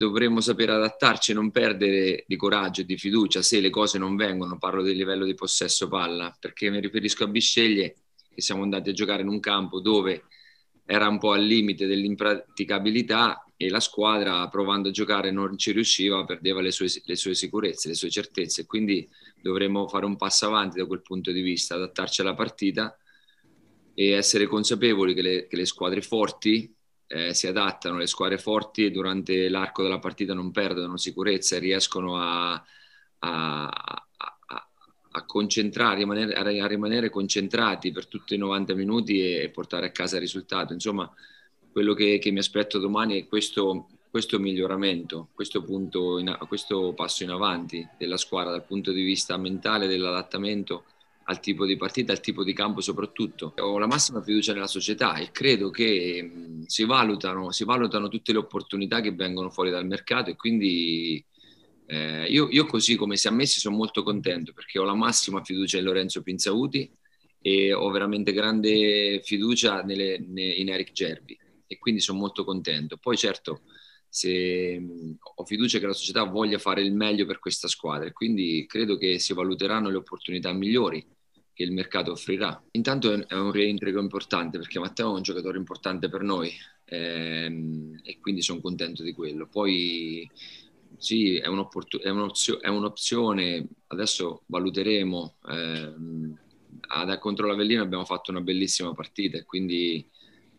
dovremmo sapere adattarci, e non perdere di coraggio e di fiducia se le cose non vengono, parlo del livello di possesso palla, perché mi riferisco a Bisceglie che siamo andati a giocare in un campo dove era un po' al limite dell'impraticabilità e la squadra provando a giocare non ci riusciva, perdeva le sue, le sue sicurezze, le sue certezze, quindi dovremmo fare un passo avanti da quel punto di vista, adattarci alla partita e essere consapevoli che le, che le squadre forti eh, si adattano, le squadre forti durante l'arco della partita non perdono sicurezza e riescono a, a, a, a concentrare, rimanere, a rimanere concentrati per tutti i 90 minuti e, e portare a casa il risultato. Insomma, quello che, che mi aspetto domani è questo, questo miglioramento, questo, in, questo passo in avanti della squadra dal punto di vista mentale, dell'adattamento al tipo di partita, al tipo di campo soprattutto. Ho la massima fiducia nella società e credo che si valutano, si valutano tutte le opportunità che vengono fuori dal mercato e quindi eh, io, io, così come si è messi sono molto contento perché ho la massima fiducia in Lorenzo Pinzauti e ho veramente grande fiducia nelle, in Eric Gerbi e quindi sono molto contento. Poi certo se, ho fiducia che la società voglia fare il meglio per questa squadra e quindi credo che si valuteranno le opportunità migliori che il mercato offrirà. Intanto è un reintegro importante perché Matteo è un giocatore importante per noi ehm, e quindi sono contento di quello. Poi sì, è, è, un'opzio- è un'opzione, adesso valuteremo. Ehm, ad, contro l'Avellino abbiamo fatto una bellissima partita e quindi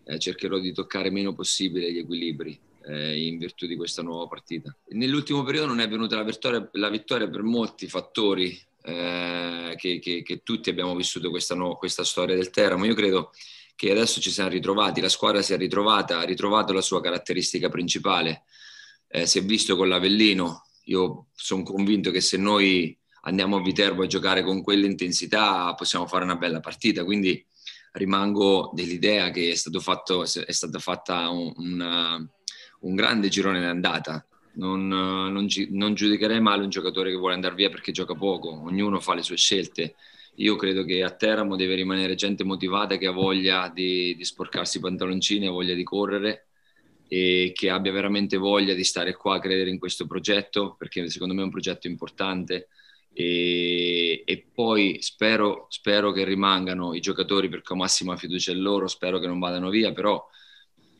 eh, cercherò di toccare meno possibile gli equilibri eh, in virtù di questa nuova partita. Nell'ultimo periodo non è venuta la vittoria, la vittoria per molti fattori, eh, che, che, che, tutti abbiamo vissuto questa, no, questa storia del Teramo. Io credo che adesso ci siamo ritrovati, la squadra si è ritrovata, ha ritrovato la sua caratteristica principale, eh, si è visto con l'Avellino, io sono convinto che se noi andiamo a Viterbo a giocare con quell'intensità possiamo fare una bella partita, quindi rimango dell'idea che è, stato fatto, è stata fatta un, una, un grande girone d'andata non, eh, non, non, giudicherei male un giocatore che vuole andare via perché gioca poco, ognuno fa le sue scelte. Io credo che a Teramo deve rimanere gente motivata che ha voglia di, di sporcarsi i pantaloncini, ha voglia di correre e che abbia veramente voglia di stare qua a credere in questo progetto perché secondo me è un progetto importante. E, e, poi spero, spero, che rimangano i giocatori perché ho massima fiducia in loro, spero che non vadano via, però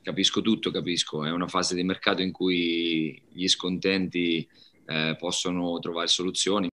capisco tutto, capisco, è una fase di mercato in cui gli scontenti eh, possono trovare soluzioni,